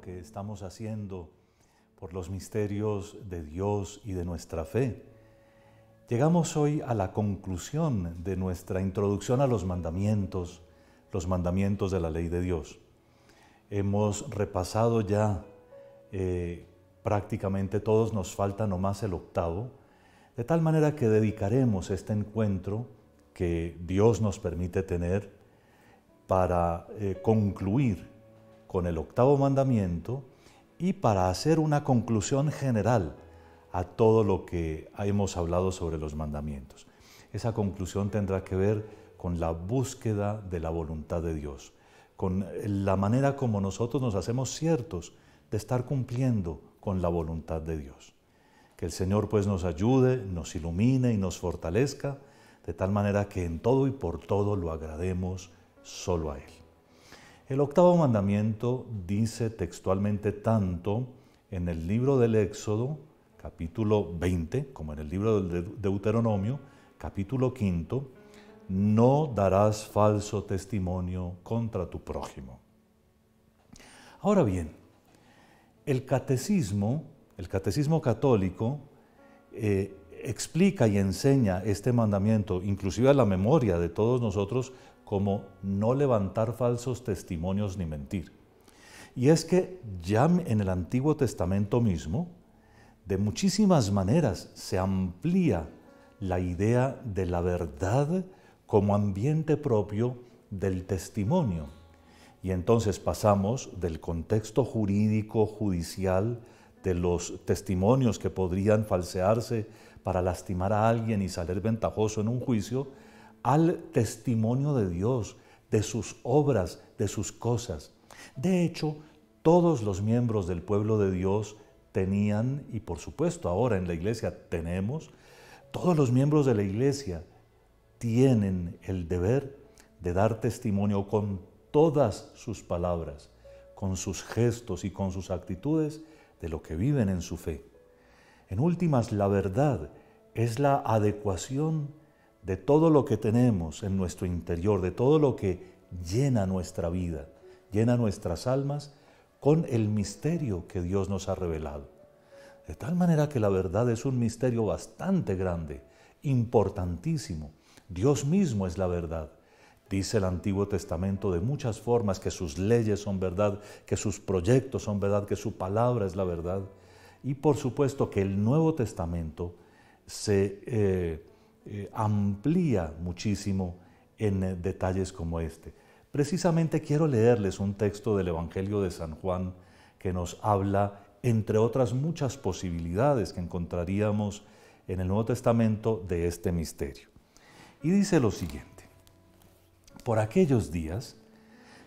que estamos haciendo por los misterios de Dios y de nuestra fe. Llegamos hoy a la conclusión de nuestra introducción a los mandamientos, los mandamientos de la ley de Dios. Hemos repasado ya eh, prácticamente todos, nos falta nomás el octavo, de tal manera que dedicaremos este encuentro que Dios nos permite tener para eh, concluir con el octavo mandamiento y para hacer una conclusión general a todo lo que hemos hablado sobre los mandamientos. Esa conclusión tendrá que ver con la búsqueda de la voluntad de Dios, con la manera como nosotros nos hacemos ciertos de estar cumpliendo con la voluntad de Dios. Que el Señor pues nos ayude, nos ilumine y nos fortalezca, de tal manera que en todo y por todo lo agrademos solo a Él. El octavo mandamiento dice textualmente tanto en el libro del Éxodo, capítulo 20, como en el libro del Deuteronomio, capítulo 5, no darás falso testimonio contra tu prójimo. Ahora bien, el catecismo, el catecismo católico, eh, explica y enseña este mandamiento, inclusive a la memoria de todos nosotros, como no levantar falsos testimonios ni mentir. Y es que ya en el Antiguo Testamento mismo, de muchísimas maneras se amplía la idea de la verdad como ambiente propio del testimonio. Y entonces pasamos del contexto jurídico, judicial, de los testimonios que podrían falsearse para lastimar a alguien y salir ventajoso en un juicio, al testimonio de Dios, de sus obras, de sus cosas. De hecho, todos los miembros del pueblo de Dios tenían, y por supuesto ahora en la iglesia tenemos, todos los miembros de la iglesia tienen el deber de dar testimonio con todas sus palabras, con sus gestos y con sus actitudes de lo que viven en su fe. En últimas, la verdad es la adecuación de todo lo que tenemos en nuestro interior, de todo lo que llena nuestra vida, llena nuestras almas con el misterio que Dios nos ha revelado. De tal manera que la verdad es un misterio bastante grande, importantísimo. Dios mismo es la verdad. Dice el Antiguo Testamento de muchas formas que sus leyes son verdad, que sus proyectos son verdad, que su palabra es la verdad. Y por supuesto que el Nuevo Testamento se eh, eh, amplía muchísimo en eh, detalles como este. Precisamente quiero leerles un texto del Evangelio de San Juan que nos habla, entre otras muchas posibilidades que encontraríamos en el Nuevo Testamento de este misterio. Y dice lo siguiente, por aquellos días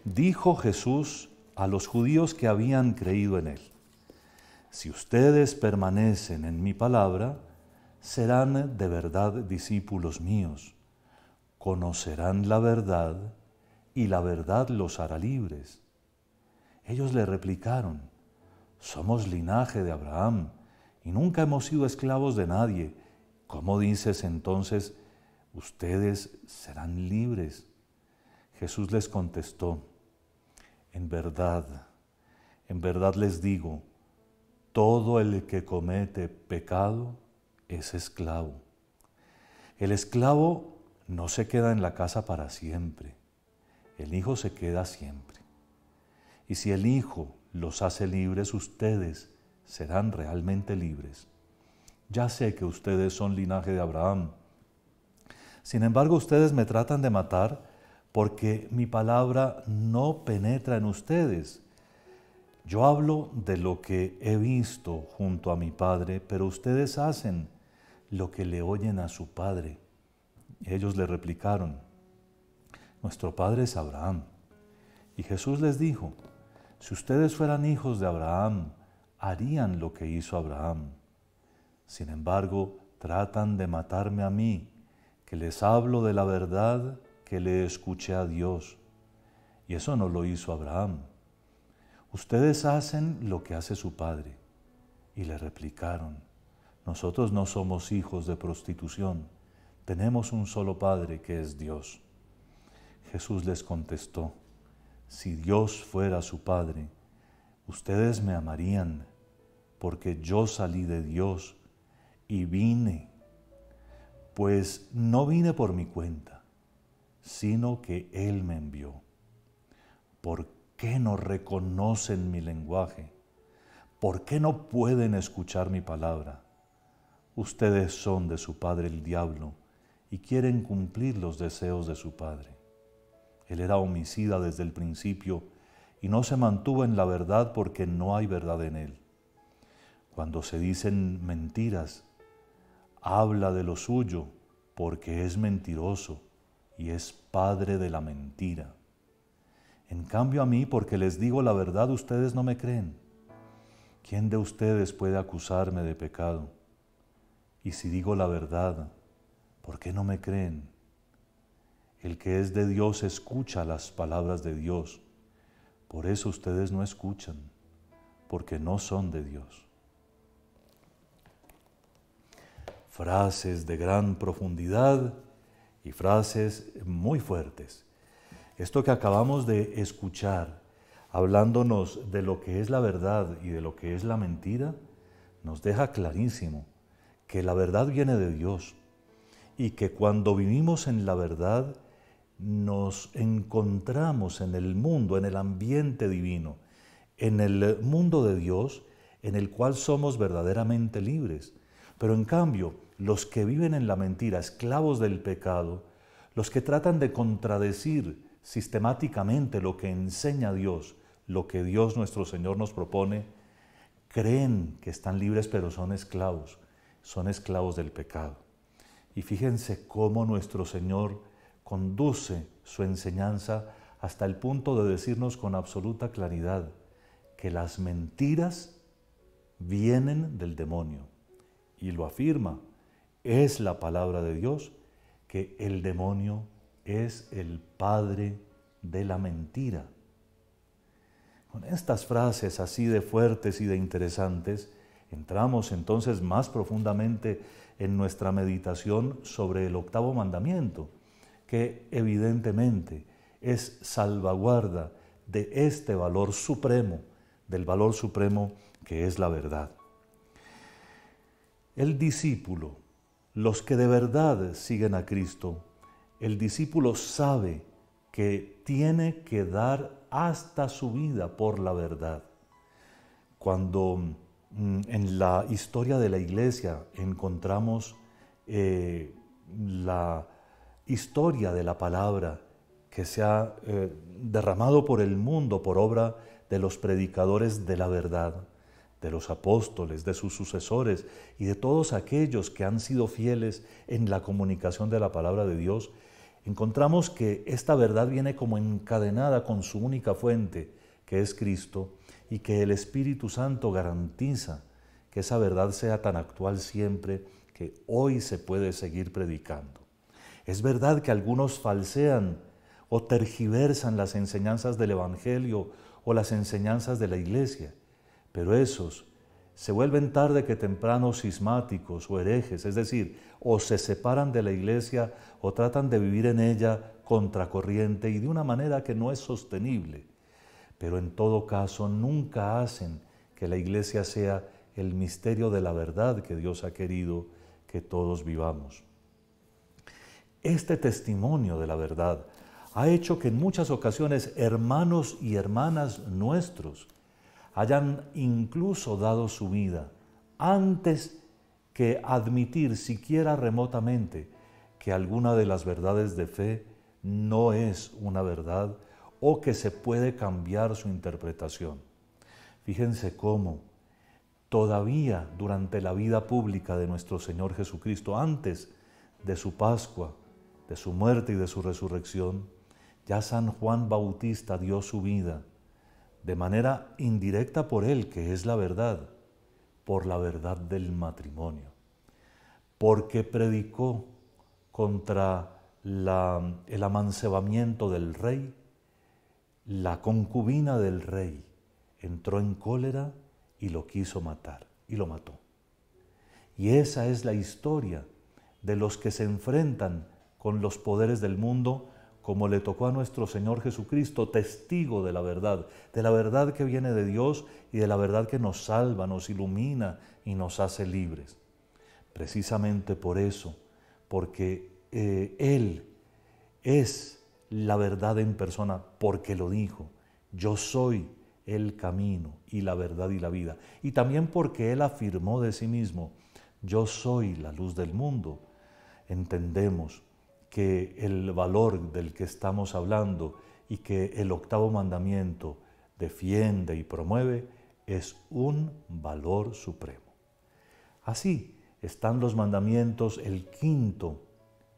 dijo Jesús a los judíos que habían creído en él, si ustedes permanecen en mi palabra, serán de verdad discípulos míos, conocerán la verdad y la verdad los hará libres. Ellos le replicaron, somos linaje de Abraham y nunca hemos sido esclavos de nadie. ¿Cómo dices entonces, ustedes serán libres? Jesús les contestó, en verdad, en verdad les digo, todo el que comete pecado, es esclavo. El esclavo no se queda en la casa para siempre, el Hijo se queda siempre. Y si el Hijo los hace libres, ustedes serán realmente libres. Ya sé que ustedes son linaje de Abraham. Sin embargo, ustedes me tratan de matar porque mi palabra no penetra en ustedes. Yo hablo de lo que he visto junto a mi Padre, pero ustedes hacen lo que le oyen a su padre. Ellos le replicaron, nuestro padre es Abraham. Y Jesús les dijo, si ustedes fueran hijos de Abraham, harían lo que hizo Abraham. Sin embargo, tratan de matarme a mí, que les hablo de la verdad que le escuché a Dios. Y eso no lo hizo Abraham. Ustedes hacen lo que hace su padre. Y le replicaron, nosotros no somos hijos de prostitución, tenemos un solo Padre que es Dios. Jesús les contestó, si Dios fuera su Padre, ustedes me amarían, porque yo salí de Dios y vine, pues no vine por mi cuenta, sino que Él me envió. ¿Por qué no reconocen mi lenguaje? ¿Por qué no pueden escuchar mi palabra? Ustedes son de su padre el diablo y quieren cumplir los deseos de su padre. Él era homicida desde el principio y no se mantuvo en la verdad porque no hay verdad en él. Cuando se dicen mentiras, habla de lo suyo porque es mentiroso y es padre de la mentira. En cambio a mí, porque les digo la verdad, ustedes no me creen. ¿Quién de ustedes puede acusarme de pecado? Y si digo la verdad, ¿por qué no me creen? El que es de Dios escucha las palabras de Dios. Por eso ustedes no escuchan, porque no son de Dios. Frases de gran profundidad y frases muy fuertes. Esto que acabamos de escuchar, hablándonos de lo que es la verdad y de lo que es la mentira, nos deja clarísimo que la verdad viene de Dios y que cuando vivimos en la verdad nos encontramos en el mundo, en el ambiente divino, en el mundo de Dios en el cual somos verdaderamente libres. Pero en cambio, los que viven en la mentira, esclavos del pecado, los que tratan de contradecir sistemáticamente lo que enseña Dios, lo que Dios nuestro Señor nos propone, creen que están libres pero son esclavos son esclavos del pecado. Y fíjense cómo nuestro Señor conduce su enseñanza hasta el punto de decirnos con absoluta claridad que las mentiras vienen del demonio. Y lo afirma, es la palabra de Dios que el demonio es el padre de la mentira. Con estas frases así de fuertes y de interesantes, Entramos entonces más profundamente en nuestra meditación sobre el octavo mandamiento, que evidentemente es salvaguarda de este valor supremo, del valor supremo que es la verdad. El discípulo, los que de verdad siguen a Cristo, el discípulo sabe que tiene que dar hasta su vida por la verdad. Cuando Mm, en la historia de la iglesia encontramos eh, la historia de la palabra que se ha eh, derramado por el mundo por obra de los predicadores de la verdad, de los apóstoles, de sus sucesores y de todos aquellos que han sido fieles en la comunicación de la palabra de Dios, encontramos que esta verdad viene como encadenada con su única fuente, que es Cristo, y que el Espíritu Santo garantiza que esa verdad sea tan actual siempre que hoy se puede seguir predicando. Es verdad que algunos falsean o tergiversan las enseñanzas del Evangelio o las enseñanzas de la Iglesia, pero esos se vuelven tarde que temprano cismáticos o herejes, es decir, o se separan de la iglesia o tratan de vivir en ella contracorriente y de una manera que no es sostenible pero en todo caso nunca hacen que la iglesia sea el misterio de la verdad que Dios ha querido que todos vivamos. Este testimonio de la verdad ha hecho que en muchas ocasiones hermanos y hermanas nuestros hayan incluso dado su vida antes que admitir siquiera remotamente que alguna de las verdades de fe no es una verdad o que se puede cambiar su interpretación. Fíjense cómo todavía durante la vida pública de nuestro Señor Jesucristo, antes de su Pascua, de su muerte y de su resurrección, ya San Juan Bautista dio su vida de manera indirecta por él, que es la verdad, por la verdad del matrimonio, porque predicó contra el amancebamiento del rey la concubina del rey entró en cólera y lo quiso matar y lo mató. Y esa es la historia de los que se enfrentan con los poderes del mundo, como le tocó a nuestro Señor Jesucristo, testigo de la verdad, de la verdad que viene de Dios y de la verdad que nos salva, nos ilumina y nos hace libres. Precisamente por eso, porque eh, Él es la verdad en persona, porque lo dijo, yo soy el camino y la verdad y la vida. Y también porque Él afirmó de sí mismo, yo soy la luz del mundo. Entendemos que el valor del que estamos hablando y que el octavo mandamiento defiende y promueve es un valor supremo. Así están los mandamientos, el quinto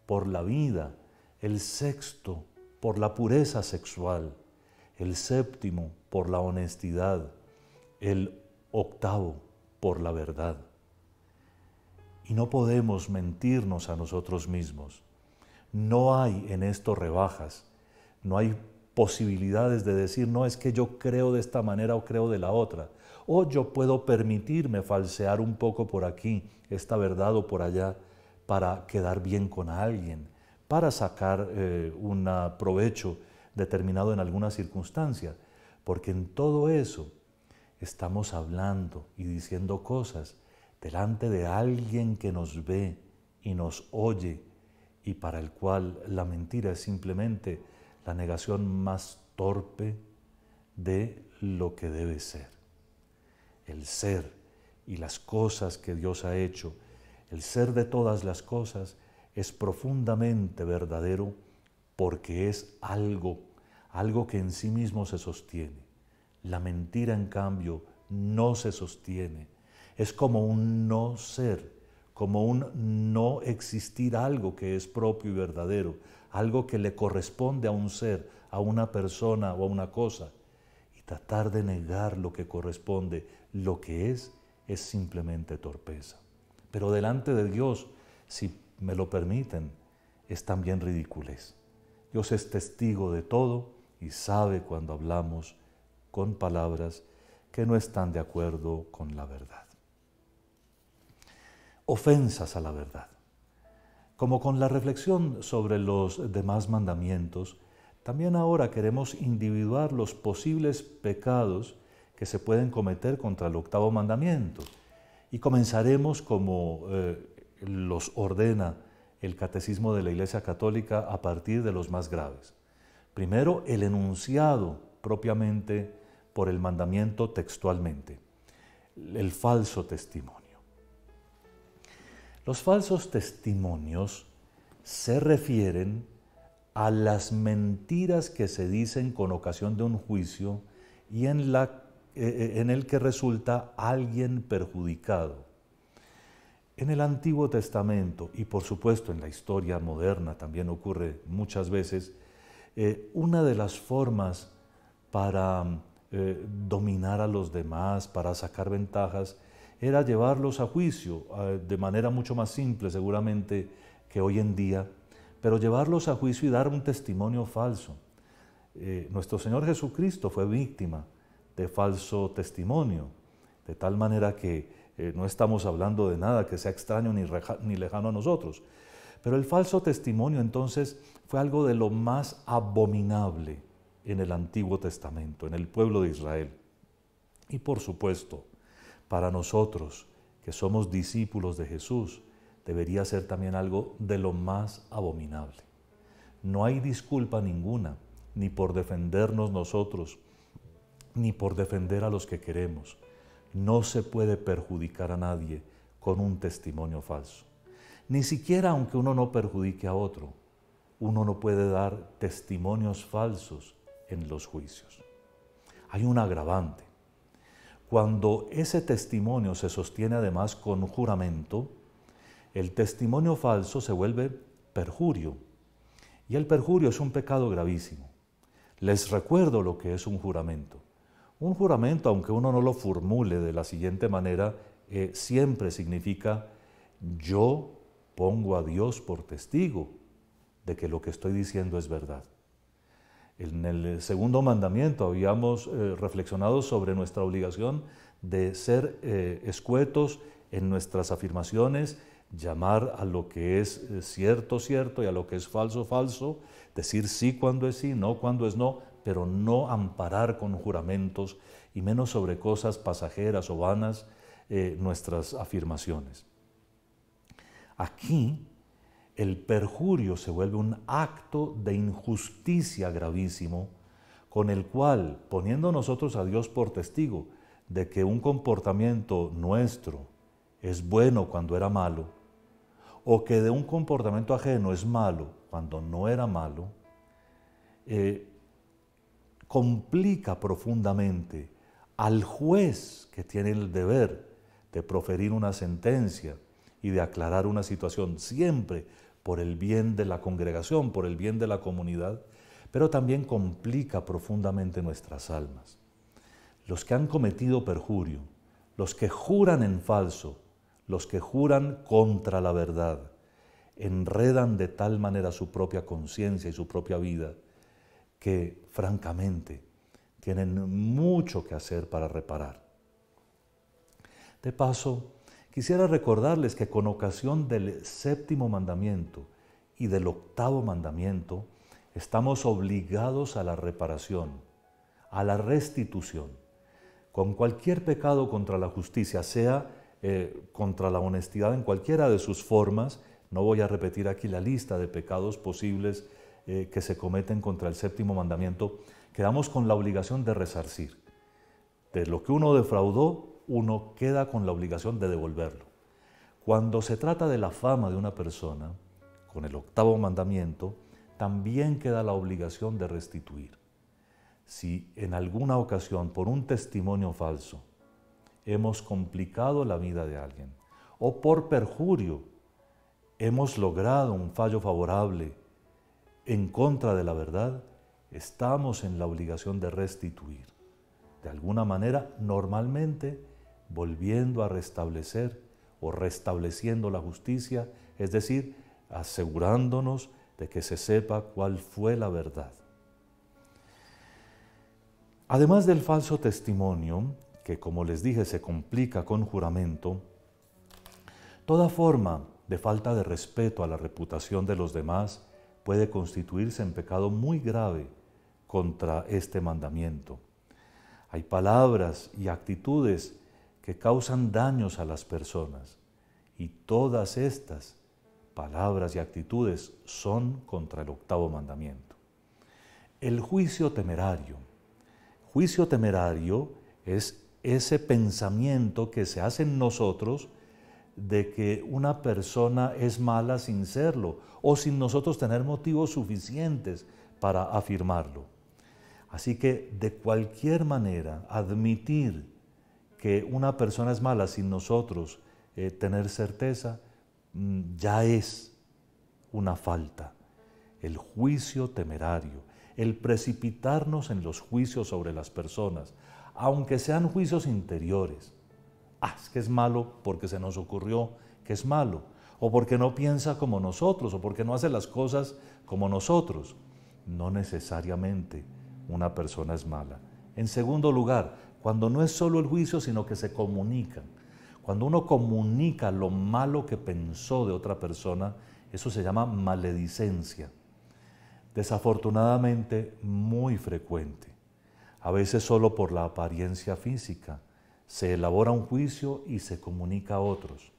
por la vida, el sexto por la pureza sexual, el séptimo por la honestidad, el octavo por la verdad. Y no podemos mentirnos a nosotros mismos. No hay en esto rebajas, no hay posibilidades de decir, no es que yo creo de esta manera o creo de la otra, o yo puedo permitirme falsear un poco por aquí, esta verdad o por allá, para quedar bien con alguien, para sacar eh, un provecho determinado en alguna circunstancia, porque en todo eso estamos hablando y diciendo cosas delante de alguien que nos ve y nos oye y para el cual la mentira es simplemente la negación más torpe de lo que debe ser. El ser y las cosas que Dios ha hecho, el ser de todas las cosas, es profundamente verdadero porque es algo, algo que en sí mismo se sostiene. La mentira, en cambio, no se sostiene. Es como un no ser, como un no existir algo que es propio y verdadero, algo que le corresponde a un ser, a una persona o a una cosa. Y tratar de negar lo que corresponde, lo que es, es simplemente torpeza. Pero delante de Dios, si me lo permiten, es también ridiculez. Dios es testigo de todo y sabe cuando hablamos con palabras que no están de acuerdo con la verdad. Ofensas a la verdad. Como con la reflexión sobre los demás mandamientos, también ahora queremos individuar los posibles pecados que se pueden cometer contra el octavo mandamiento. Y comenzaremos como eh, los ordena el catecismo de la Iglesia Católica a partir de los más graves. Primero, el enunciado propiamente por el mandamiento textualmente, el falso testimonio. Los falsos testimonios se refieren a las mentiras que se dicen con ocasión de un juicio y en, eh, eh, en el que resulta alguien perjudicado en el Antiguo Testamento y por supuesto en la historia moderna también ocurre muchas veces, eh, una de las formas para eh, dominar a los demás, para sacar ventajas, era llevarlos a juicio, eh, de manera mucho más simple seguramente que hoy en día, pero llevarlos a juicio y dar un testimonio falso. nuestro Señor Jesucristo fue víctima de falso testimonio, de tal manera que eh, no estamos hablando de nada que sea extraño ni, ni lejano a nosotros. Pero el falso testimonio entonces fue algo de lo más abominable en el Antiguo Testamento, en el pueblo de Israel. Y por supuesto, para nosotros que somos discípulos de Jesús, debería ser también algo de lo más abominable. No hay disculpa ninguna, ni por defendernos nosotros, ni por defender a los que queremos no se puede perjudicar a nadie con un testimonio falso. Ni siquiera aunque uno no perjudique a otro, uno no puede dar testimonios falsos en los juicios. Hay un agravante. Cuando ese testimonio se sostiene además con juramento, el testimonio falso se vuelve perjurio. Y el perjurio es un pecado gravísimo. Les recuerdo lo que es un juramento. Un juramento, aunque uno no lo formule de la siguiente manera, eh, siempre significa yo pongo a Dios por testigo de que lo que estoy diciendo es verdad. En el segundo mandamiento habíamos eh, reflexionado sobre nuestra obligación de ser eh, escuetos en nuestras afirmaciones, llamar a lo que es cierto, cierto y a lo que es falso, falso, decir sí cuando es sí, no cuando es no, pero no amparar con juramentos y menos sobre cosas pasajeras o vanas eh, nuestras afirmaciones. Aquí el perjurio se vuelve un acto de injusticia gravísimo con el cual, poniendo nosotros a Dios por testigo de que un comportamiento nuestro es bueno cuando era malo, o que de un comportamiento ajeno es malo cuando no era malo, eh, complica profundamente al juez que tiene el deber de proferir una sentencia y de aclarar una situación, siempre por el bien de la congregación, por el bien de la comunidad, pero también complica profundamente nuestras almas. Los que han cometido perjurio, los que juran en falso, los que juran contra la verdad, enredan de tal manera su propia conciencia y su propia vida que francamente tienen mucho que hacer para reparar. De paso, quisiera recordarles que con ocasión del séptimo mandamiento y del octavo mandamiento, estamos obligados a la reparación, a la restitución, con cualquier pecado contra la justicia, sea eh, contra la honestidad en cualquiera de sus formas. No voy a repetir aquí la lista de pecados posibles eh, que se cometen contra el séptimo mandamiento, quedamos con la obligación de resarcir. De lo que uno defraudó, uno queda con la obligación de devolverlo. Cuando se trata de la fama de una persona, con el octavo mandamiento, también queda la obligación de restituir. Si en alguna ocasión, por un testimonio falso, hemos complicado la vida de alguien, o por perjurio, hemos logrado un fallo favorable en contra de la verdad, estamos en la obligación de restituir, de alguna manera, normalmente, volviendo a restablecer o restableciendo la justicia, es decir, asegurándonos de que se sepa cuál fue la verdad. Además del falso testimonio, que como les dije se complica con juramento, toda forma de falta de respeto a la reputación de los demás puede constituirse en pecado muy grave contra este mandamiento. Hay palabras y actitudes que causan daños a las personas y todas estas palabras y actitudes son contra el octavo mandamiento. El juicio temerario. Juicio temerario es ese pensamiento que se hace en nosotros de que una persona es mala sin serlo o sin nosotros tener motivos suficientes para afirmarlo. Así que de cualquier manera, admitir que una persona es mala sin nosotros eh, tener certeza mm, ya es una falta. El juicio temerario, el precipitarnos en los juicios sobre las personas, aunque sean juicios interiores, ah, que es malo porque se nos ocurrió que es malo, o porque no piensa como nosotros, o porque no hace las cosas como nosotros. No necesariamente una persona es mala. En segundo lugar, cuando no es solo el juicio, sino que se comunica, Cuando uno comunica lo malo que pensó de otra persona, eso se llama maledicencia. Desafortunadamente, muy frecuente. A veces solo por la apariencia física, se elabora un juicio y se comunica a otros.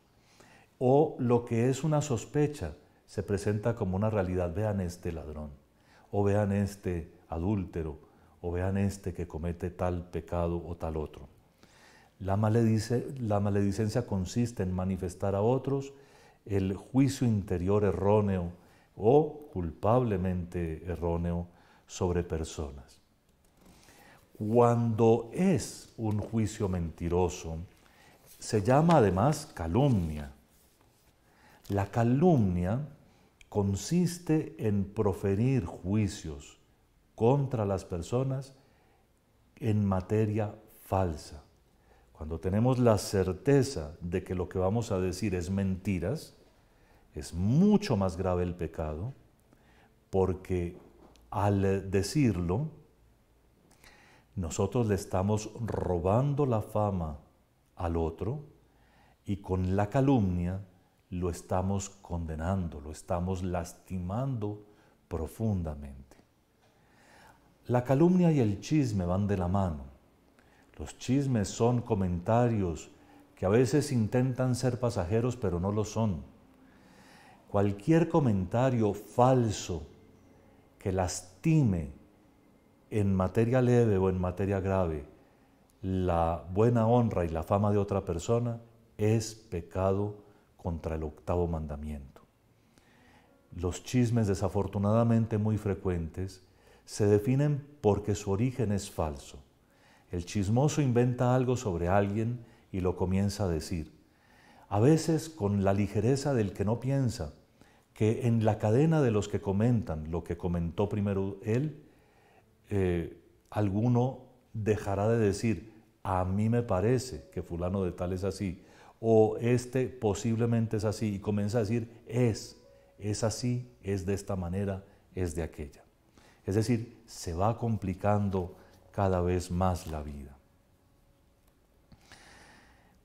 O lo que es una sospecha se presenta como una realidad. Vean este ladrón, o vean este adúltero, o vean este que comete tal pecado o tal otro. La, la maledicencia consiste en manifestar a otros el juicio interior erróneo o culpablemente erróneo sobre personas. Cuando es un juicio mentiroso, se llama además calumnia. La calumnia consiste en proferir juicios contra las personas en materia falsa. Cuando tenemos la certeza de que lo que vamos a decir es mentiras, es mucho más grave el pecado, porque al decirlo nosotros le estamos robando la fama al otro y con la calumnia lo estamos condenando, lo estamos lastimando profundamente. La calumnia y el chisme van de la mano. Los chismes son comentarios que a veces intentan ser pasajeros pero no lo son. Cualquier comentario falso que lastime en materia leve o en materia grave la buena honra y la fama de otra persona es pecado contra el octavo mandamiento. Los chismes desafortunadamente muy frecuentes se definen porque su origen es falso. El chismoso inventa algo sobre alguien y lo comienza a decir. A veces con la ligereza del que no piensa, que en la cadena de los que comentan lo que comentó primero él, eh, alguno dejará de decir, a mí me parece que fulano de tal es así, o este posiblemente es así, y comienza a decir, es, es así, es de esta manera, es de aquella. Es decir, se va complicando cada vez más la vida.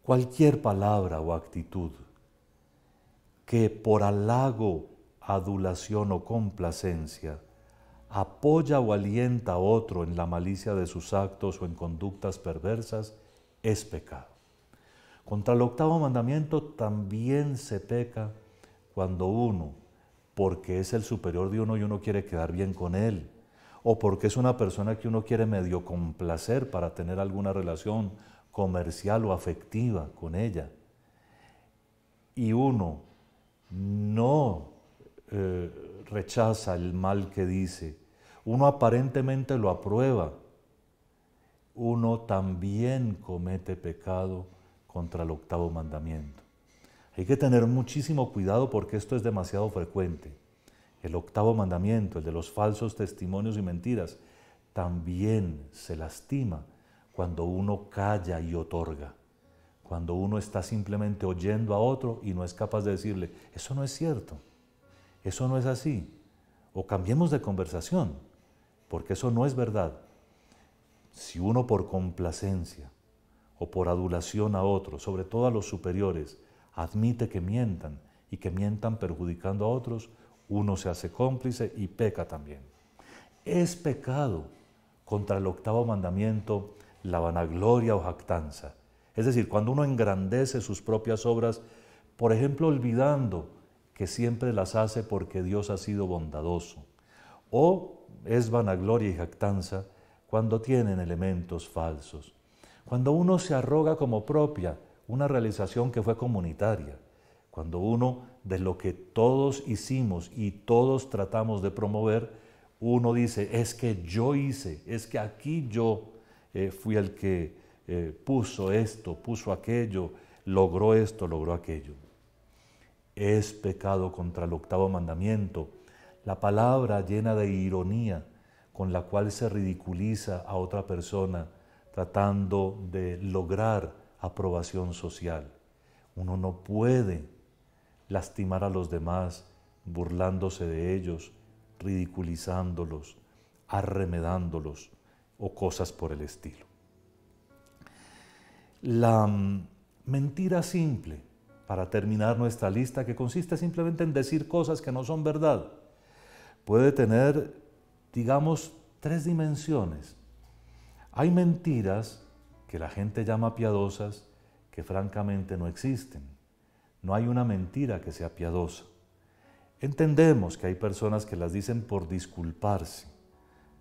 Cualquier palabra o actitud que por halago, adulación o complacencia apoya o alienta a otro en la malicia de sus actos o en conductas perversas, es pecado. Contra el octavo mandamiento también se peca cuando uno, porque es el superior de uno y uno quiere quedar bien con él, o porque es una persona que uno quiere medio complacer para tener alguna relación comercial o afectiva con ella, y uno no eh, rechaza el mal que dice, uno aparentemente lo aprueba. Uno también comete pecado contra el octavo mandamiento. Hay que tener muchísimo cuidado porque esto es demasiado frecuente. El octavo mandamiento, el de los falsos testimonios y mentiras, también se lastima cuando uno calla y otorga, cuando uno está simplemente oyendo a otro y no es capaz de decirle, eso no es cierto, eso no es así, o cambiemos de conversación porque eso no es verdad. Si uno por complacencia o por adulación a otros, sobre todo a los superiores, admite que mientan y que mientan perjudicando a otros, uno se hace cómplice y peca también. Es pecado contra el octavo mandamiento la vanagloria o jactanza. Es decir, cuando uno engrandece sus propias obras, por ejemplo, olvidando que siempre las hace porque Dios ha sido bondadoso, o es vanagloria y jactanza cuando tienen elementos falsos, cuando uno se arroga como propia una realización que fue comunitaria, cuando uno de lo que todos hicimos y todos tratamos de promover, uno dice, es que yo hice, es que aquí yo eh, fui el que eh, puso esto, puso aquello, logró esto, logró aquello. Es pecado contra el octavo mandamiento la palabra llena de ironía con la cual se ridiculiza a otra persona tratando de lograr aprobación social. Uno no puede lastimar a los demás burlándose de ellos, ridiculizándolos, arremedándolos o cosas por el estilo. La mm, mentira simple, para terminar nuestra lista, que consiste simplemente en decir cosas que no son verdad puede tener, digamos, tres dimensiones. Hay mentiras que la gente llama piadosas que francamente no existen. No hay una mentira que sea piadosa. Entendemos que hay personas que las dicen por disculparse,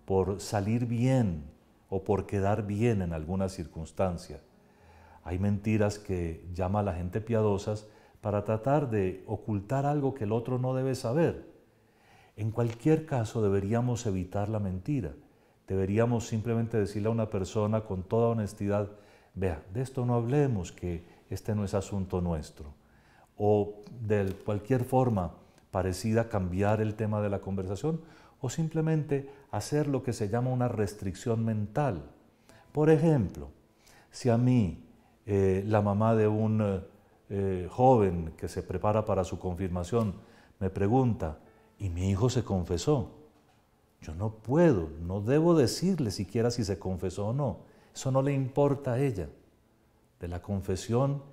por salir bien o por quedar bien en alguna circunstancia. Hay mentiras que llama a la gente piadosas para tratar de ocultar algo que el otro no debe saber. En cualquier caso, deberíamos evitar la mentira. Deberíamos simplemente decirle a una persona con toda honestidad, vea, de esto no hablemos, que este no es asunto nuestro. O de cualquier forma parecida cambiar el tema de la conversación o simplemente hacer lo que se llama una restricción mental. Por ejemplo, si a mí eh, la mamá de un eh, joven que se prepara para su confirmación me pregunta, y mi hijo se confesó. Yo no puedo, no debo decirle siquiera si se confesó o no. Eso no le importa a ella. De la confesión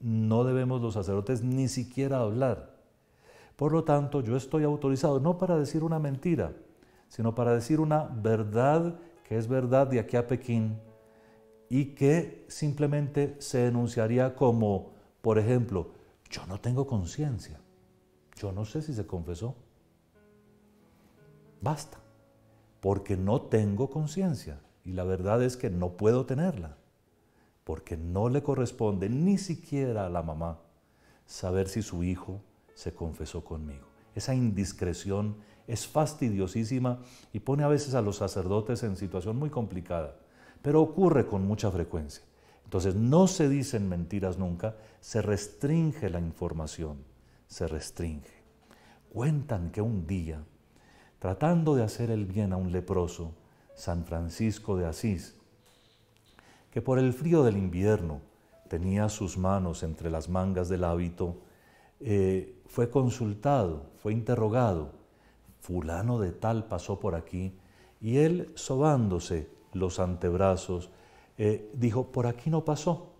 no debemos los sacerdotes ni siquiera hablar. Por lo tanto, yo estoy autorizado no para decir una mentira, sino para decir una verdad que es verdad de aquí a Pekín y que simplemente se enunciaría como, por ejemplo, yo no tengo conciencia, yo no sé si se confesó. Basta, porque no tengo conciencia y la verdad es que no puedo tenerla, porque no le corresponde ni siquiera a la mamá saber si su hijo se confesó conmigo. Esa indiscreción es fastidiosísima y pone a veces a los sacerdotes en situación muy complicada, pero ocurre con mucha frecuencia. Entonces no se dicen mentiras nunca, se restringe la información, se restringe. Cuentan que un día tratando de hacer el bien a un leproso, San Francisco de Asís, que por el frío del invierno tenía sus manos entre las mangas del hábito, eh, fue consultado, fue interrogado. Fulano de tal pasó por aquí y él, sobándose los antebrazos, eh, dijo, por aquí no pasó,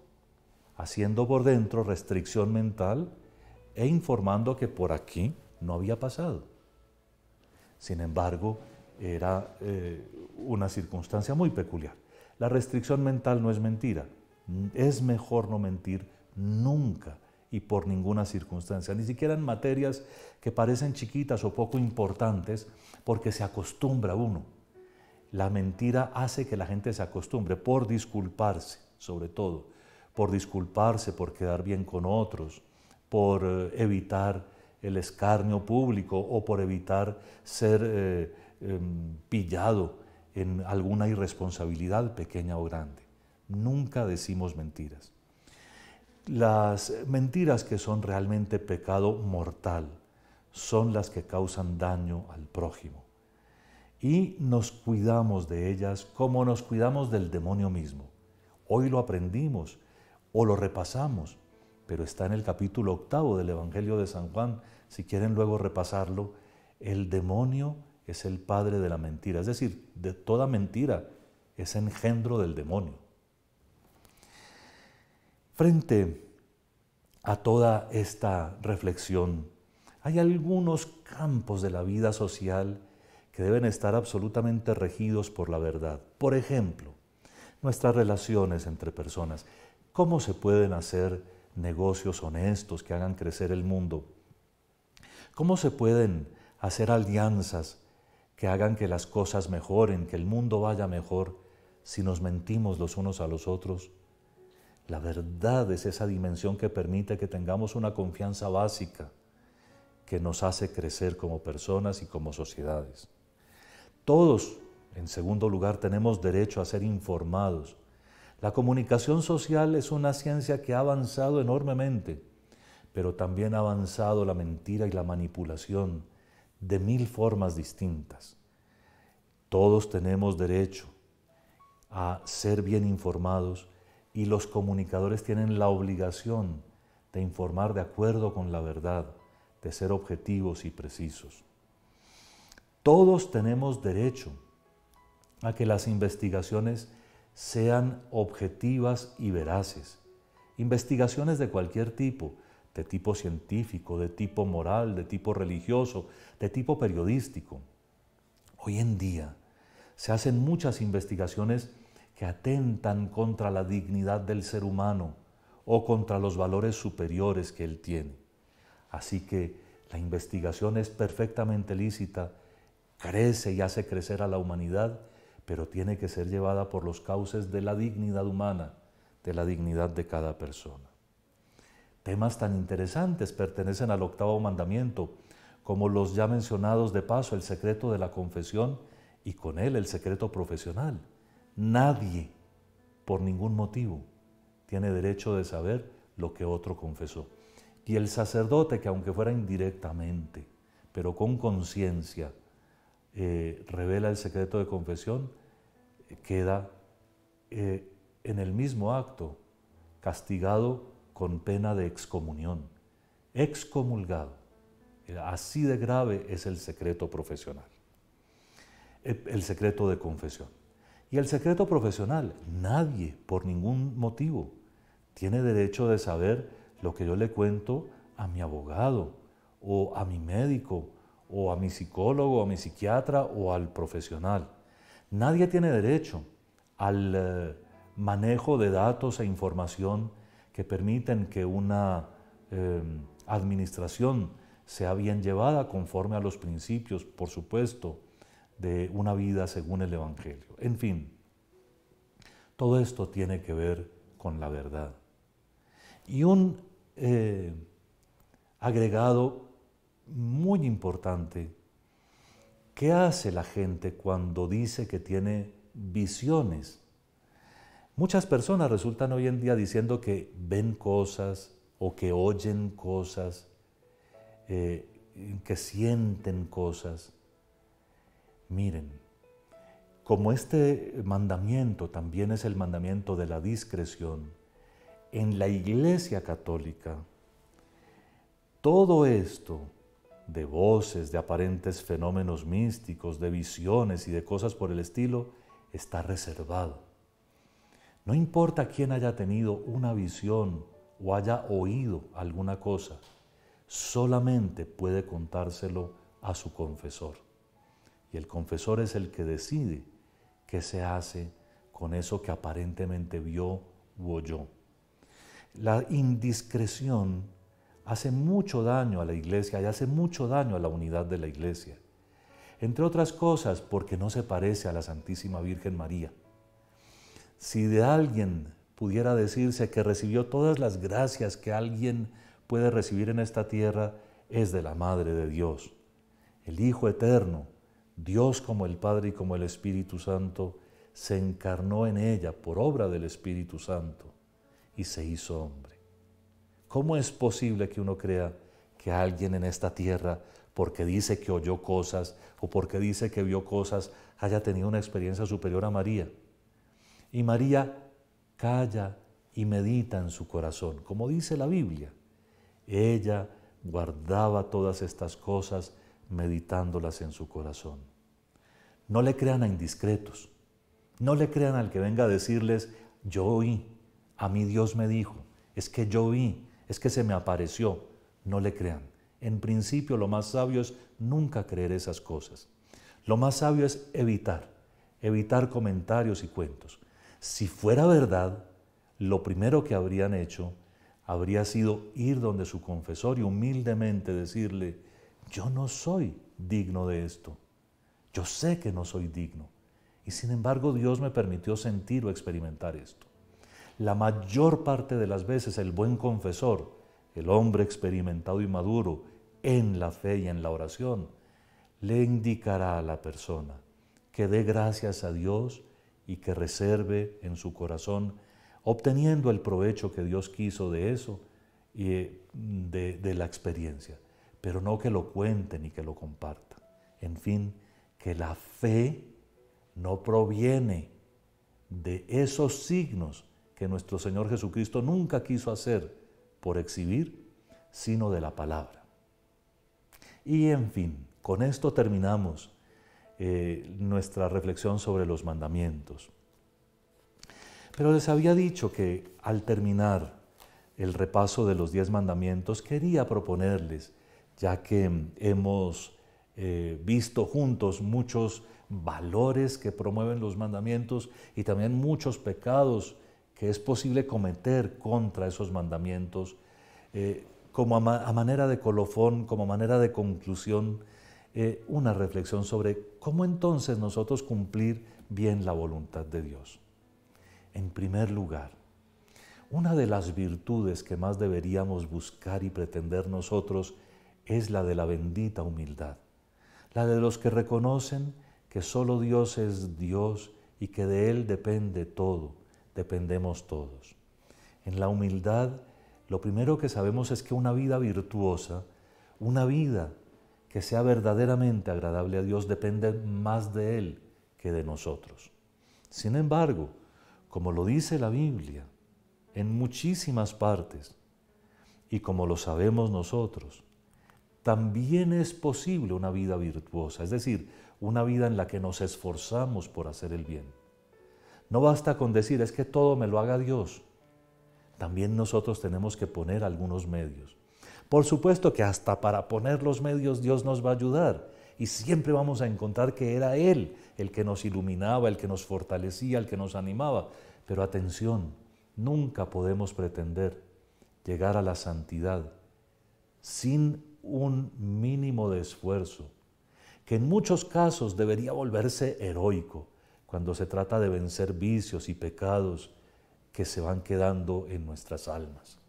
haciendo por dentro restricción mental e informando que por aquí no había pasado. Sin embargo, era eh, una circunstancia muy peculiar. La restricción mental no es mentira. Es mejor no mentir nunca y por ninguna circunstancia, ni siquiera en materias que parecen chiquitas o poco importantes, porque se acostumbra uno. La mentira hace que la gente se acostumbre por disculparse, sobre todo, por disculparse, por quedar bien con otros, por eh, evitar el escarnio público o por evitar ser eh, em, pillado en alguna irresponsabilidad pequeña o grande. Nunca decimos mentiras. Las mentiras que son realmente pecado mortal son las que causan daño al prójimo. Y nos cuidamos de ellas como nos cuidamos del demonio mismo. Hoy lo aprendimos o lo repasamos, pero está en el capítulo octavo del Evangelio de San Juan si quieren luego repasarlo, el demonio es el padre de la mentira, es decir, de toda mentira es engendro del demonio. Frente a toda esta reflexión, hay algunos campos de la vida social que deben estar absolutamente regidos por la verdad. Por ejemplo, nuestras relaciones entre personas. ¿Cómo se pueden hacer negocios honestos que hagan crecer el mundo? ¿Cómo se pueden hacer alianzas que hagan que las cosas mejoren, que el mundo vaya mejor, si nos mentimos los unos a los otros? La verdad es esa dimensión que permite que tengamos una confianza básica que nos hace crecer como personas y como sociedades. Todos, en segundo lugar, tenemos derecho a ser informados. La comunicación social es una ciencia que ha avanzado enormemente pero también ha avanzado la mentira y la manipulación de mil formas distintas. Todos tenemos derecho a ser bien informados y los comunicadores tienen la obligación de informar de acuerdo con la verdad, de ser objetivos y precisos. Todos tenemos derecho a que las investigaciones sean objetivas y veraces. Investigaciones de cualquier tipo, de tipo científico, de tipo moral, de tipo religioso, de tipo periodístico. Hoy en día se hacen muchas investigaciones que atentan contra la dignidad del ser humano o contra los valores superiores que él tiene. Así que la investigación es perfectamente lícita, crece y hace crecer a la humanidad, pero tiene que ser llevada por los cauces de la dignidad humana, de la dignidad de cada persona temas tan interesantes pertenecen al octavo mandamiento, como los ya mencionados de paso, el secreto de la confesión y con él el secreto profesional. Nadie, por ningún motivo, tiene derecho de saber lo que otro confesó. Y el sacerdote que aunque fuera indirectamente, pero con conciencia, eh, revela el secreto de confesión, queda eh, en el mismo acto castigado con pena de excomunión, excomulgado. Eh, así de grave es el secreto profesional, eh, el secreto de confesión. Y el secreto profesional, nadie, por ningún motivo, tiene derecho de saber lo que yo le cuento a mi abogado o a mi médico o a mi psicólogo, a mi psiquiatra o al profesional. Nadie tiene derecho al eh, manejo de datos e información que permiten que una em, administración sea bien llevada conforme a los principios, por supuesto, de una vida según el Evangelio. En fin, todo esto tiene que ver con la verdad. Y un eh, agregado muy importante, ¿qué hace la gente cuando dice que tiene visiones? Muchas personas resultan hoy en día diciendo que ven cosas o que oyen cosas, eh, que sienten cosas. Miren, como este mandamiento también es el mandamiento de la discreción, en la Iglesia Católica, todo esto de voces, de aparentes fenómenos místicos, de visiones y de cosas por el estilo, está reservado. No importa quién haya tenido una visión o haya oído alguna cosa, solamente puede contárselo a su confesor. Y el confesor es el que decide qué se hace con eso que aparentemente vio u oyó. La indiscreción hace mucho daño a la iglesia y hace mucho daño a la unidad de la iglesia. Entre otras cosas porque no se parece a la Santísima Virgen María. Si de alguien pudiera decirse que recibió todas las gracias que alguien puede recibir en esta tierra, es de la Madre de Dios. El Hijo Eterno, Dios como el Padre y como el Espíritu Santo, se encarnó en ella por obra del Espíritu Santo y se hizo hombre. ¿Cómo es posible que uno crea que alguien en esta tierra, porque dice que oyó cosas o porque dice que vio cosas, haya tenido una experiencia superior a María? Y María calla y medita en su corazón, como dice la Biblia. Ella guardaba todas estas cosas meditándolas en su corazón. No le crean a indiscretos. No le crean al que venga a decirles, yo oí, a mí Dios me dijo, es que yo oí, es que se me apareció. No le crean. En principio lo más sabio es nunca creer esas cosas. Lo más sabio es evitar, evitar comentarios y cuentos. Si fuera verdad, lo primero que habrían hecho habría sido ir donde su confesor y humildemente decirle, yo no soy digno de esto, yo sé que no soy digno, y sin embargo Dios me permitió sentir o experimentar esto. La mayor parte de las veces el buen confesor, el hombre experimentado y maduro en la fe y en la oración, le indicará a la persona que dé gracias a Dios y que reserve en su corazón, obteniendo el provecho que Dios quiso de eso y eh, de, de la experiencia, pero no que lo cuente ni que lo comparta. En fin, que la fe no proviene de esos signos que nuestro Señor Jesucristo nunca quiso hacer por exhibir, sino de la palabra. Y en fin, con esto terminamos eh, nuestra reflexión sobre los mandamientos. Pero les había dicho que al terminar el repaso de los diez mandamientos, quería proponerles, ya que hemos eh, visto juntos muchos valores que promueven los mandamientos y también muchos pecados que es posible cometer contra esos mandamientos, eh, como a, manera de colofón, como manera de conclusión eh, una reflexión sobre cómo entonces nosotros cumplir bien la voluntad de Dios. En primer lugar, una de las virtudes que más deberíamos buscar y pretender nosotros es la de la bendita humildad, la de los que reconocen que solo Dios es Dios y que de Él depende todo, dependemos todos. En la humildad, lo primero que sabemos es que una vida virtuosa, una vida que sea verdaderamente agradable a Dios depende más de Él que de nosotros. Sin embargo, como lo dice la Biblia, en muchísimas partes, y como lo sabemos nosotros, también es posible una vida virtuosa, es decir, una vida en la que nos esforzamos por hacer el bien. No basta con decir, es que todo me lo haga Dios. También nosotros tenemos que poner algunos medios. Por supuesto que hasta para poner los medios Dios nos va a ayudar y siempre vamos a encontrar que era Él el que nos iluminaba, el que nos fortalecía, el que nos animaba. Pero atención, nunca podemos pretender llegar a la santidad sin un mínimo de esfuerzo, que en muchos casos debería volverse heroico cuando se trata de vencer vicios y pecados que se van quedando en nuestras almas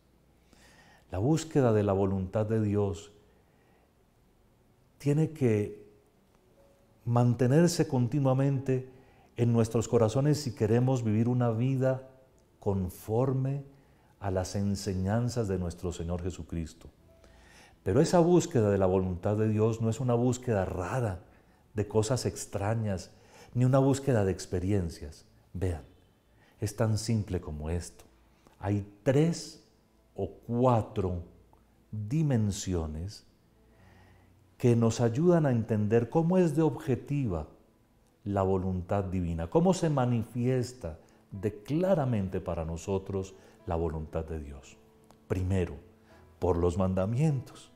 la búsqueda de la voluntad de Dios tiene que mantenerse continuamente en nuestros corazones si queremos vivir una vida conforme a las enseñanzas de nuestro Señor Jesucristo. Pero esa búsqueda de la voluntad de Dios no es una búsqueda rara de cosas extrañas, ni una búsqueda de experiencias. Vean, es tan simple como esto. Hay tres o cuatro dimensiones que nos ayudan a entender cómo es de objetiva la voluntad divina, cómo se manifiesta de claramente para nosotros la voluntad de Dios. Primero, por los mandamientos.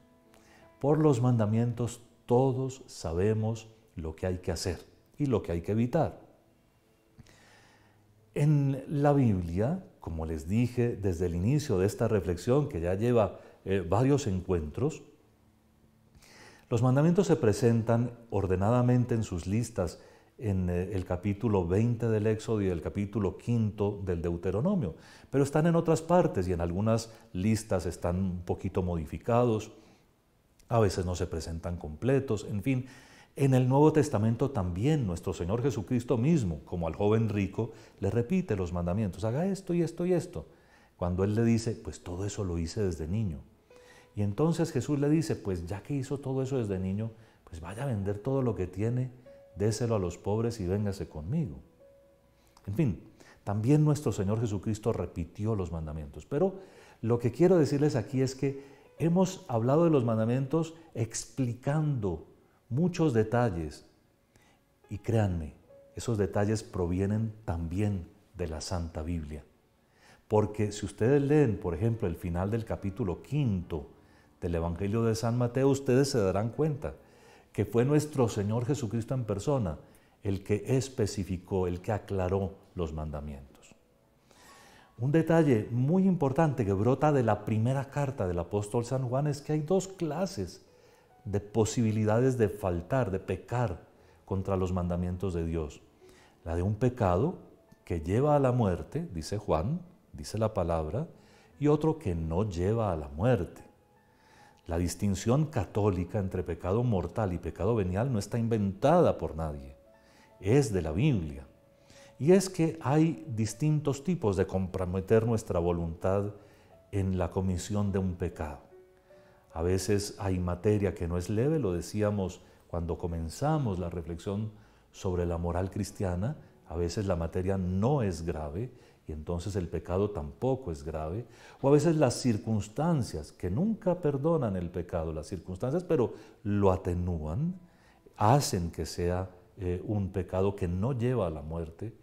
Por los mandamientos todos sabemos lo que hay que hacer y lo que hay que evitar. En la Biblia como les dije desde el inicio de esta reflexión que ya lleva eh, varios encuentros, los mandamientos se presentan ordenadamente en sus listas en eh, el capítulo 20 del Éxodo y el capítulo 5 del Deuteronomio, pero están en otras partes y en algunas listas están un poquito modificados, a veces no se presentan completos, en fin, en el Nuevo Testamento también nuestro Señor Jesucristo mismo, como al joven rico, le repite los mandamientos, haga esto y esto y esto. Cuando Él le dice, pues todo eso lo hice desde niño. Y entonces Jesús le dice, pues ya que hizo todo eso desde niño, pues vaya a vender todo lo que tiene, déselo a los pobres y véngase conmigo. En fin, también nuestro Señor Jesucristo repitió los mandamientos. Pero lo que quiero decirles aquí es que hemos hablado de los mandamientos explicando muchos detalles. Y créanme, esos detalles provienen también de la Santa Biblia. Porque si ustedes leen, por ejemplo, el final del capítulo quinto del Evangelio de San Mateo, ustedes se darán cuenta que fue nuestro Señor Jesucristo en persona el que especificó, el que aclaró los mandamientos. Un detalle muy importante que brota de la primera carta del apóstol San Juan es que hay dos clases de posibilidades de faltar, de pecar contra los mandamientos de Dios. La de un pecado que lleva a la muerte, dice Juan, dice la palabra, y otro que no lleva a la muerte. La distinción católica entre pecado mortal y pecado venial no está inventada por nadie, es de la Biblia. Y es que hay distintos tipos de comprometer nuestra voluntad en la comisión de un pecado. A veces hay materia que no es leve, lo decíamos cuando comenzamos la reflexión sobre la moral cristiana, a veces la materia no es grave y entonces el pecado tampoco es grave, o a veces las circunstancias que nunca perdonan el pecado, las circunstancias pero lo atenúan, hacen que sea eh, un pecado que no lleva a la muerte,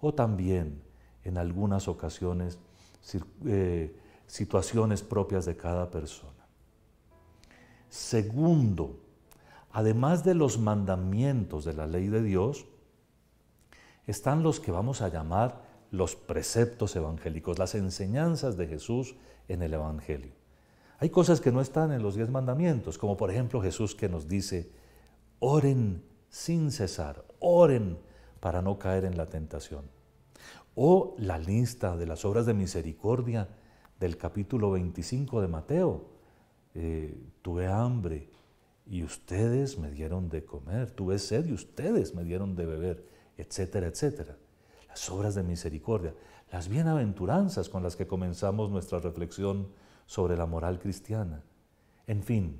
o también en algunas ocasiones eh, situaciones propias de cada persona. Segundo, además de los mandamientos de la ley de Dios, están los que vamos a llamar los preceptos evangélicos, las enseñanzas de Jesús en el Evangelio. Hay cosas que no están en los diez mandamientos, como por ejemplo Jesús que nos dice, oren sin cesar, oren para no caer en la tentación. O la lista de las obras de misericordia del capítulo 25 de Mateo, eh, tuve hambre y ustedes me dieron de comer, tuve sed y ustedes me dieron de beber, etcétera, etcétera. Las obras de misericordia, las bienaventuranzas con las que comenzamos nuestra reflexión sobre la moral cristiana. En fin,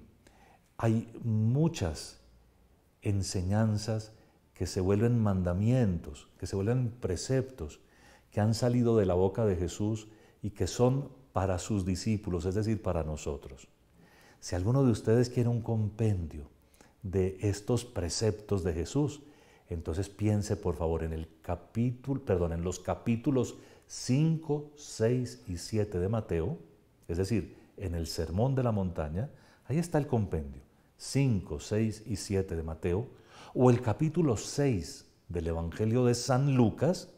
hay muchas enseñanzas que se vuelven mandamientos, que se vuelven preceptos, que han salido de la boca de Jesús y que son para sus discípulos, es decir, para nosotros. Si alguno de ustedes quiere un compendio de estos preceptos de Jesús, entonces piense por favor en el capítulo, perdón, en los capítulos 5, 6 y 7 de Mateo, es decir, en el Sermón de la Montaña, ahí está el compendio, 5, 6 y 7 de Mateo, o el capítulo 6 del Evangelio de San Lucas,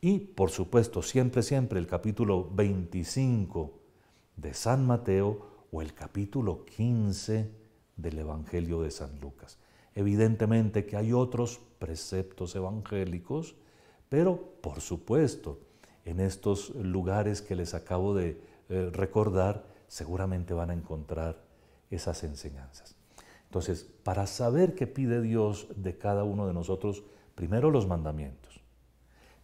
y por supuesto siempre, siempre el capítulo 25 de San Mateo, o el capítulo 15 del Evangelio de San Lucas. Evidentemente que hay otros preceptos evangélicos, pero por supuesto, en estos lugares que les acabo de eh, recordar, seguramente van a encontrar esas enseñanzas. Entonces, para saber qué pide Dios de cada uno de nosotros, primero los mandamientos.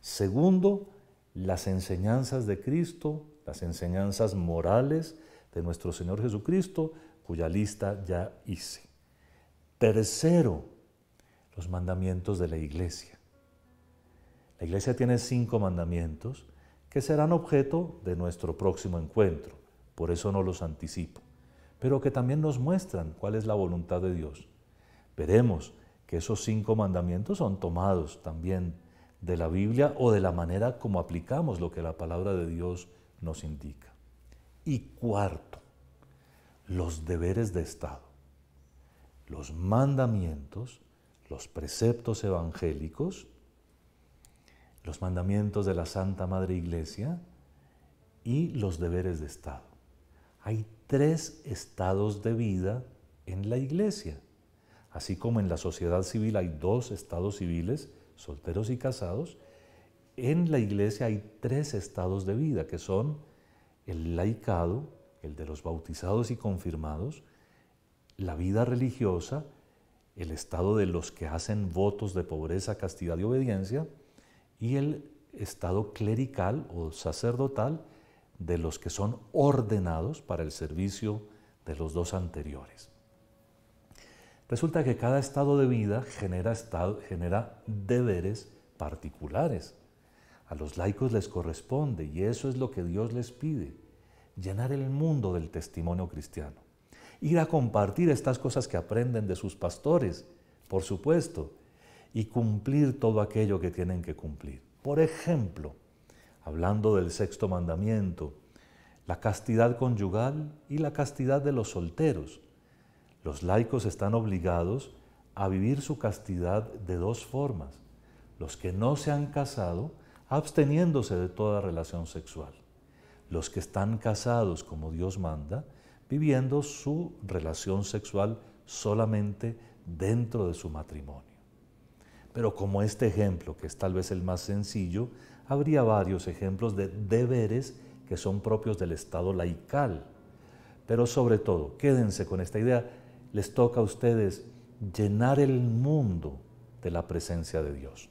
Segundo, las enseñanzas de Cristo, las enseñanzas morales, de nuestro Señor Jesucristo, cuya lista ya hice. Tercero, los mandamientos de la iglesia. La iglesia tiene cinco mandamientos que serán objeto de nuestro próximo encuentro, por eso no los anticipo, pero que también nos muestran cuál es la voluntad de Dios. Veremos que esos cinco mandamientos son tomados también de la Biblia o de la manera como aplicamos lo que la palabra de Dios nos indica. Y cuarto, los deberes de Estado, los mandamientos, los preceptos evangélicos, los mandamientos de la Santa Madre Iglesia y los deberes de Estado. Hay tres estados de vida en la Iglesia. Así como en la sociedad civil hay dos estados civiles, solteros y casados, en la Iglesia hay tres estados de vida, que son el laicado, el de los bautizados y confirmados, la vida religiosa, el estado de los que hacen votos de pobreza, castidad y obediencia, y el estado clerical o sacerdotal de los que son ordenados para el servicio de los dos anteriores. Resulta que cada estado de vida genera, genera deberes particulares. A los laicos les corresponde, y eso es lo que Dios les pide, llenar el mundo del testimonio cristiano. Ir a compartir estas cosas que aprenden de sus pastores, por supuesto, y cumplir todo aquello que tienen que cumplir. Por ejemplo, hablando del sexto mandamiento, la castidad conyugal y la castidad de los solteros. Los laicos están obligados a vivir su castidad de dos formas. Los que no se han casado, absteniéndose de toda relación sexual. Los que están casados como Dios manda, viviendo su relación sexual solamente dentro de su matrimonio. Pero como este ejemplo, que es tal vez el más sencillo, habría varios ejemplos de deberes que son propios del Estado laical. Pero sobre todo, quédense con esta idea, les toca a ustedes llenar el mundo de la presencia de Dios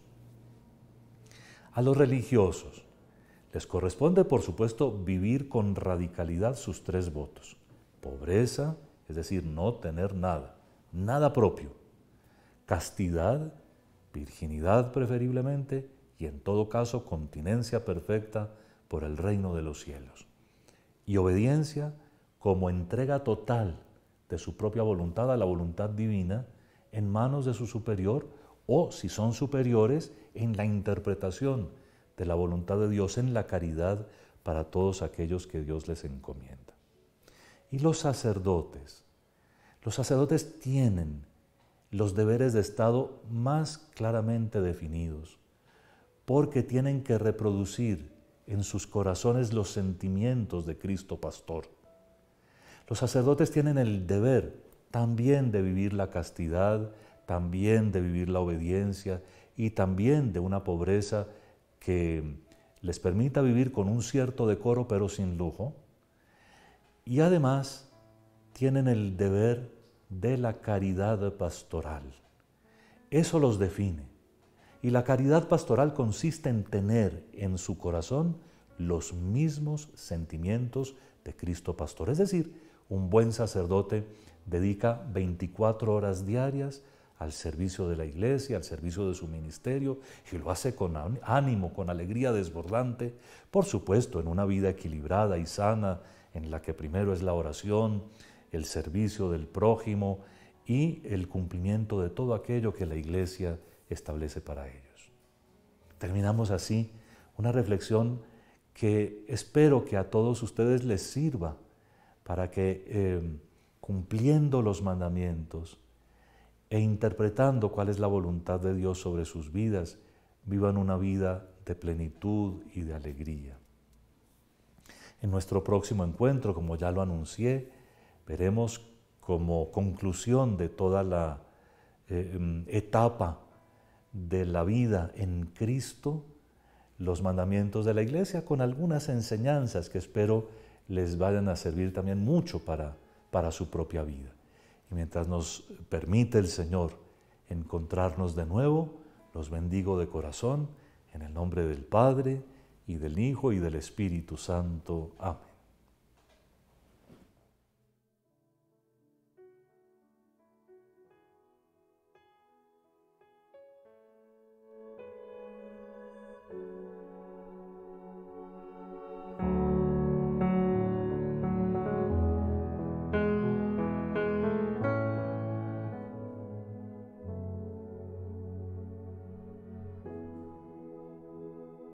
a los religiosos. Les corresponde, por supuesto, vivir con radicalidad sus tres votos. Pobreza, es decir, no tener nada, nada propio. Castidad, virginidad preferiblemente, y en todo caso continencia perfecta por el reino de los cielos. Y obediencia como entrega total de su propia voluntad a la voluntad divina en manos de su superior o, si son superiores, en la interpretación de la voluntad de Dios, en la caridad para todos aquellos que Dios les encomienda. Y los sacerdotes, los sacerdotes tienen los deberes de Estado más claramente definidos, porque tienen que reproducir en sus corazones los sentimientos de Cristo Pastor. Los sacerdotes tienen el deber también de vivir la castidad, también de vivir la obediencia, y también de una pobreza que les permita vivir con un cierto decoro pero sin lujo. Y además tienen el deber de la caridad pastoral. Eso los define. Y la caridad pastoral consiste en tener en su corazón los mismos sentimientos de Cristo Pastor. Es decir, un buen sacerdote dedica 24 horas diarias al servicio de la iglesia, al servicio de su ministerio, y lo hace con ánimo, con alegría desbordante, por supuesto, en una vida equilibrada y sana, en la que primero es la oración, el servicio del prójimo y el cumplimiento de todo aquello que la iglesia establece para ellos. Terminamos así una reflexión que espero que a todos ustedes les sirva para que eh, cumpliendo los mandamientos, e interpretando cuál es la voluntad de Dios sobre sus vidas, vivan una vida de plenitud y de alegría. En nuestro próximo encuentro, como ya lo anuncié, veremos como conclusión de toda la eh, em, etapa de la vida en Cristo los mandamientos de la iglesia con algunas enseñanzas que espero les vayan a servir también mucho para, para su propia vida. Y mientras nos permite el Señor encontrarnos de nuevo, los bendigo de corazón en el nombre del Padre y del Hijo y del Espíritu Santo. Amén.